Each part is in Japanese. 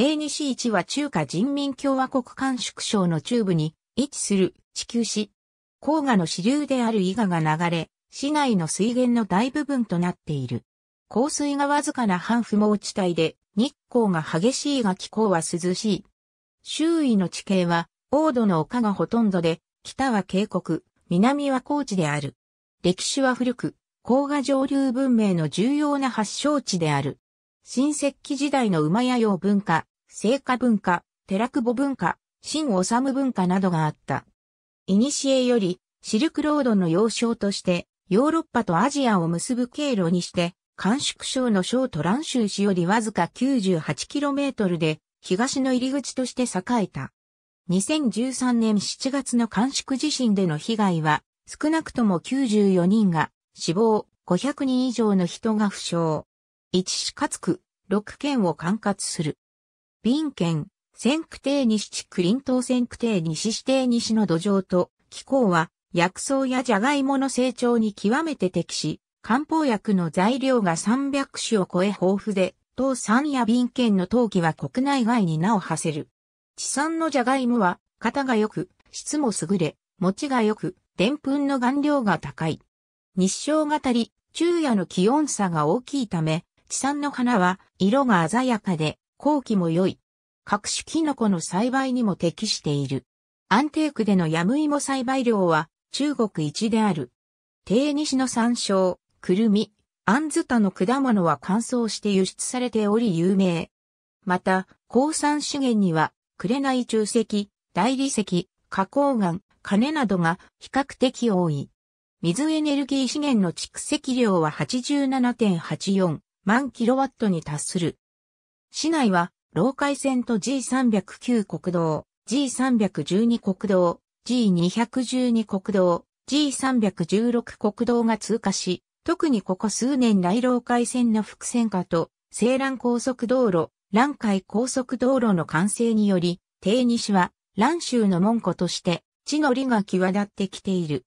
定西市は中華人民共和国甘粛省の中部に位置する地球市。黄河の支流である伊賀が流れ、市内の水源の大部分となっている。降水がわずかな半不毛地帯で、日光が激しいが気候は涼しい。周囲の地形は、王土の丘がほとんどで、北は渓谷、南は高地である。歴史は古く、黄河上流文明の重要な発祥地である。新石器時代の馬や用文化、聖火文化、寺久保文化、新治文化などがあった。イニシエよりシルクロードの要衝として、ヨーロッパとアジアを結ぶ経路にして、甘粛省の省都蘭州市よりわずか 98km で、東の入り口として栄えた。2013年7月の甘粛地震での被害は、少なくとも94人が死亡、500人以上の人が負傷。一かつく、6県を管轄する。便県、先駆帝西地区林東先駆帝西指定西の土壌と気候は薬草やジャガイモの成長に極めて適し、漢方薬の材料が300種を超え豊富で、糖産や便県の陶器は国内外に名を馳せる。地産のジャガイモは、型が良く、質も優れ、持ちが良く、でんぷんの含量が高い。日照がたり、昼夜の気温差が大きいため、地産の花は色が鮮やかで後期も良い。各種キノコの栽培にも適している。安定区でのヤムイモ栽培量は中国一である。低西の山椒、くるみ、アンズタの果物は乾燥して輸出されており有名。また、鉱産資源には、紅中石、大理石、花崗岩、金などが比較的多い。水エネルギー資源の蓄積量は87.84万キロワットに達する。市内は、老海線と G309 国道、G312 国道、G212 国道、G316 国道が通過し、特にここ数年来老海線の伏線化と、西蘭高速道路、蘭海高速道路の完成により、定西は、蘭州の門戸として、地の利が際立ってきている。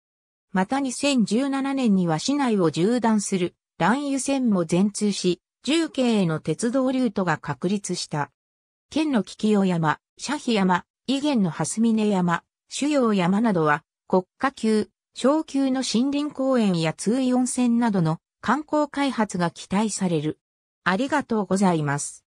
また2017年には市内を縦断する、蘭油線も全通し、重慶への鉄道ルートが確立した。県の菊梗山、斜比山、異元の蓮峰山、主要山などは国家級、小級の森林公園や通院温泉などの観光開発が期待される。ありがとうございます。